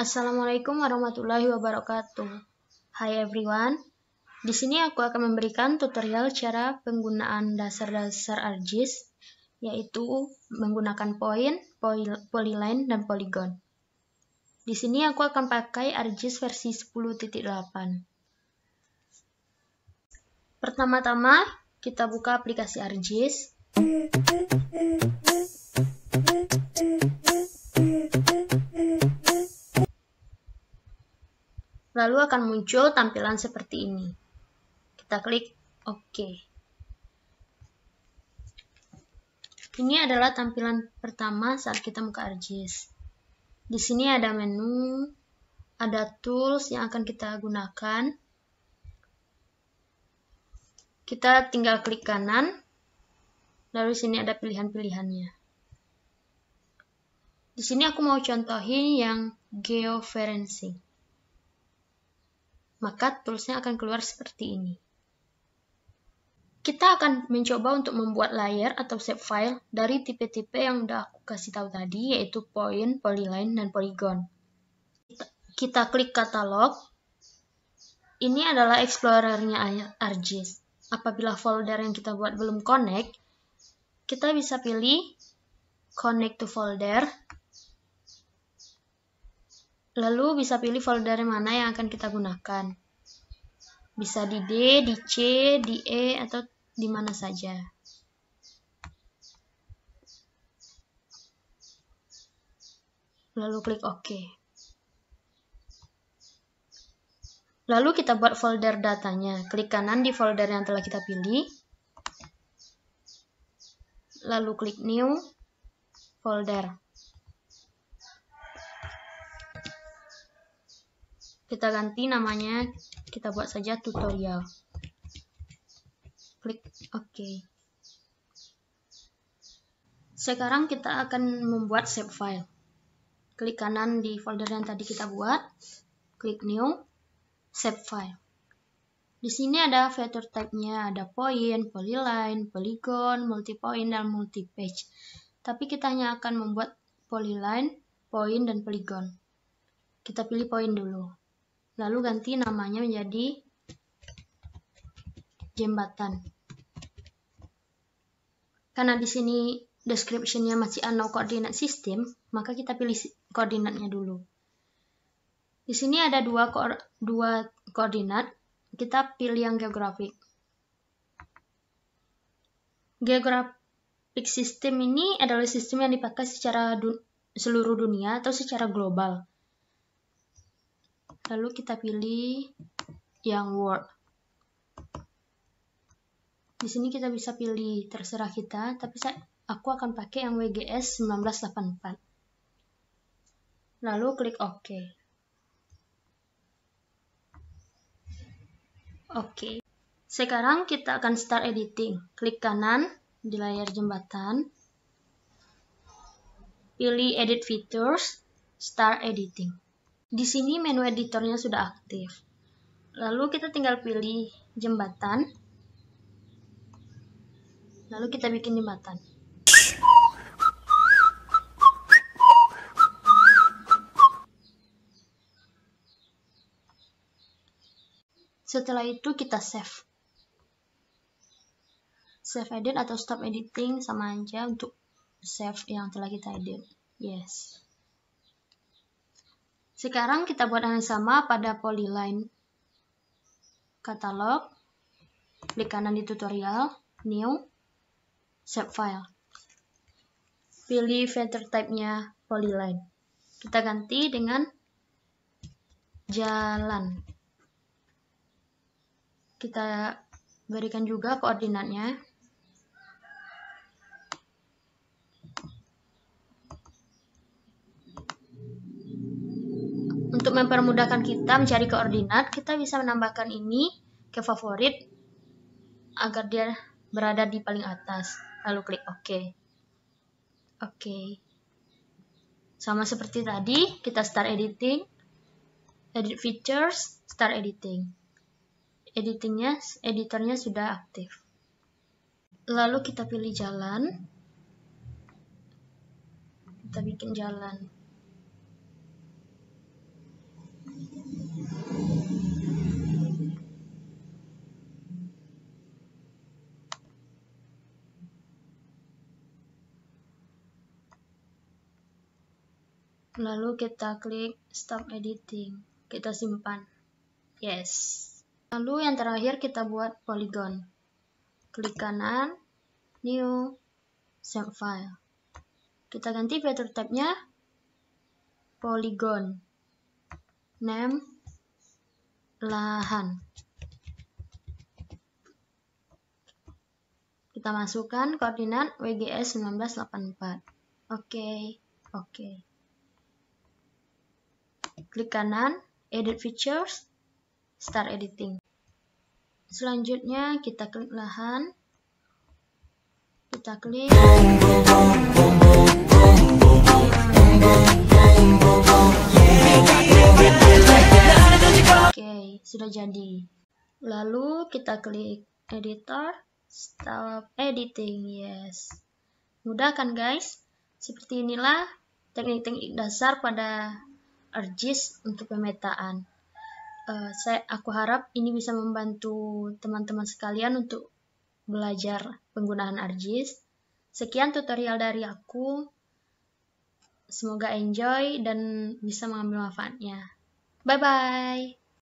Assalamualaikum warahmatullahi wabarakatuh. Hi everyone. Di sini aku akan memberikan tutorial cara penggunaan dasar-dasar ArcGIS, yaitu menggunakan point, polyline, dan polygon. Di sini aku akan pakai ArcGIS versi 10.8. Pertama-tama, kita buka aplikasi ArcGIS. Lalu akan muncul tampilan seperti ini. Kita klik OK. Ini adalah tampilan pertama saat kita buka ArcGIS. Di sini ada menu, ada tools yang akan kita gunakan. Kita tinggal klik kanan, lalu di sini ada pilihan-pilihannya. Di sini aku mau contohin yang geoferencing maka toolsnya akan keluar seperti ini. Kita akan mencoba untuk membuat layer atau shape file dari tipe-tipe yang udah aku kasih tahu tadi, yaitu point, polyline, dan polygon. Kita klik katalog. Ini adalah explorernya ArcGIS. Apabila folder yang kita buat belum connect, kita bisa pilih connect to folder Lalu bisa pilih folder mana yang akan kita gunakan. Bisa di D, di C, di E, atau di mana saja. Lalu klik OK. Lalu kita buat folder datanya. Klik kanan di folder yang telah kita pilih. Lalu klik New Folder. kita ganti namanya kita buat saja tutorial klik OK sekarang kita akan membuat save file klik kanan di folder yang tadi kita buat klik new save file di sini ada feature type-nya, ada point, polyline, polygon, multipoint, dan multipage. Tapi kita hanya akan membuat polyline, point, dan polygon. Kita pilih point dulu lalu ganti namanya menjadi jembatan. Karena di sini description-nya masih unknown koordinat sistem maka kita pilih koordinatnya dulu. Di sini ada dua, ko dua koordinat, kita pilih yang geografik. Geografik sistem ini adalah sistem yang dipakai secara du seluruh dunia atau secara global. Lalu kita pilih yang Word. Di sini kita bisa pilih terserah kita, tapi saya aku akan pakai yang WGS 1984. Lalu klik OK. Oke. Okay. Sekarang kita akan start editing. Klik kanan di layar jembatan. Pilih edit features, start editing. Di sini menu editornya sudah aktif. Lalu kita tinggal pilih jembatan. Lalu kita bikin jembatan. Setelah itu kita save. Save edit atau stop editing sama aja untuk save yang telah kita edit. Yes. Sekarang kita buat yang sama pada polyline. Katalog, klik kanan di tutorial, new, save file. Pilih filter type-nya polyline. Kita ganti dengan jalan. Kita berikan juga koordinatnya Untuk mempermudahkan kita mencari koordinat, kita bisa menambahkan ini ke favorit agar dia berada di paling atas. Lalu klik OK. Oke. Sama seperti tadi, kita start editing, edit features, start editing. Editingnya, editornya sudah aktif. Lalu kita pilih jalan. Kita bikin jalan. Lalu kita klik stop editing. Kita simpan. Yes. Lalu yang terakhir kita buat polygon. Klik kanan, new, save file. Kita ganti fitur tabnya polygon name lahan. Kita masukkan koordinat WGS 1984. Oke, okay, oke. Okay. Klik kanan, edit features, start editing. Selanjutnya kita klik lahan. Kita klik. Lalu kita klik editor, stop editing, yes. Mudah kan guys? Seperti inilah teknik-teknik dasar pada ArcGIS untuk pemetaan. Uh, saya, aku harap ini bisa membantu teman-teman sekalian untuk belajar penggunaan ArcGIS. Sekian tutorial dari aku. Semoga enjoy dan bisa mengambil manfaatnya. Bye-bye.